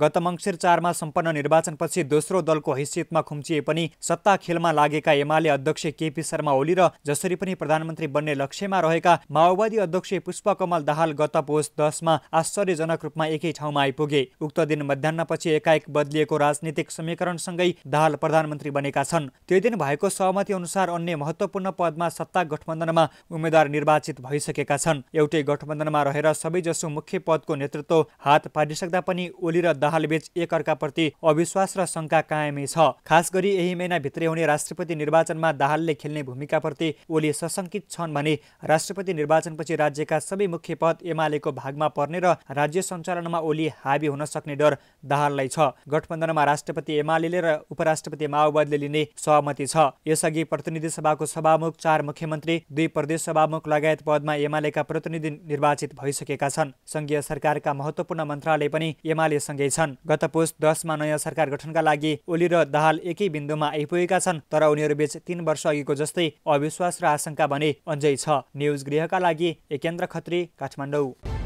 गत मङ्सिर चारमा सम्पन्न निर्वाचनपछि दोस्रो दलको हैसियतमा खुम्चिए पनि सत्ता खेलमा लागेका एमाले अध्यक्ष केपी शर्मा ओली र जसरी पनि प्रधानमन्त्री बन्ने लक्ष्यमा रहेका माओवादी अध्यक्ष पुष्पकमल दाहाल गत पोष दसमा आश्चर्यजनक रूपमा एकै ठाउँमा आइपुगे उक्त दिन मध्याहपछि एकाएक बदलिएको राजनीतिक समीकरणसँगै दाहाल प्रधानमन्त्री बनेका छन् त्यो दिन भएको सहमति अनुसार अन्य महत्त्वपूर्ण पदमा सत्ता गठबन्धनमा उम्मेद्वार निर्वाचित भइसकेका छन् एउटै गठबन्धनमा रहेर सबैजसो मुख्य पदको नेतृत्व हात पारिसक्दा पनि ओली र दाहाल दाहालबीच एकअर्काप्रति अविश्वास र शङ्का कायमै छ खास गरी यही महिनाभित्रै हुने राष्ट्रपति निर्वाचनमा दाहालले खेल्ने भूमिकाप्रति ओली सशङ्कित छन् भने राष्ट्रपति निर्वाचनपछि राज्यका सबै मुख्य पद एमालेको भागमा पर्ने र राज्य सञ्चालनमा ओली हावी हुन सक्ने डर दाहाललाई छ गठबन्धनमा राष्ट्रपति एमाले र उपराष्ट्रपति माओवादीले लिने सहमति छ यसअघि प्रतिनिधि सभाको सभामुख चार मुख्यमन्त्री दुई प्रदेश सभामुख लगायत पदमा एमालेका प्रतिनिधि निर्वाचित भइसकेका छन् संघीय सरकारका महत्त्वपूर्ण मन्त्रालय पनि एमालेसँगै छ छन् गत पुष दसमा नयाँ सरकार गठनका लागि ओली र दाहाल एकै बिन्दुमा आइपुगेका छन् तर बीच तीन वर्ष अघिको जस्तै अविश्वास र आशंका भने अझै छ न्युज गृहका लागि एकेन्द्र खत्री काठमाडौँ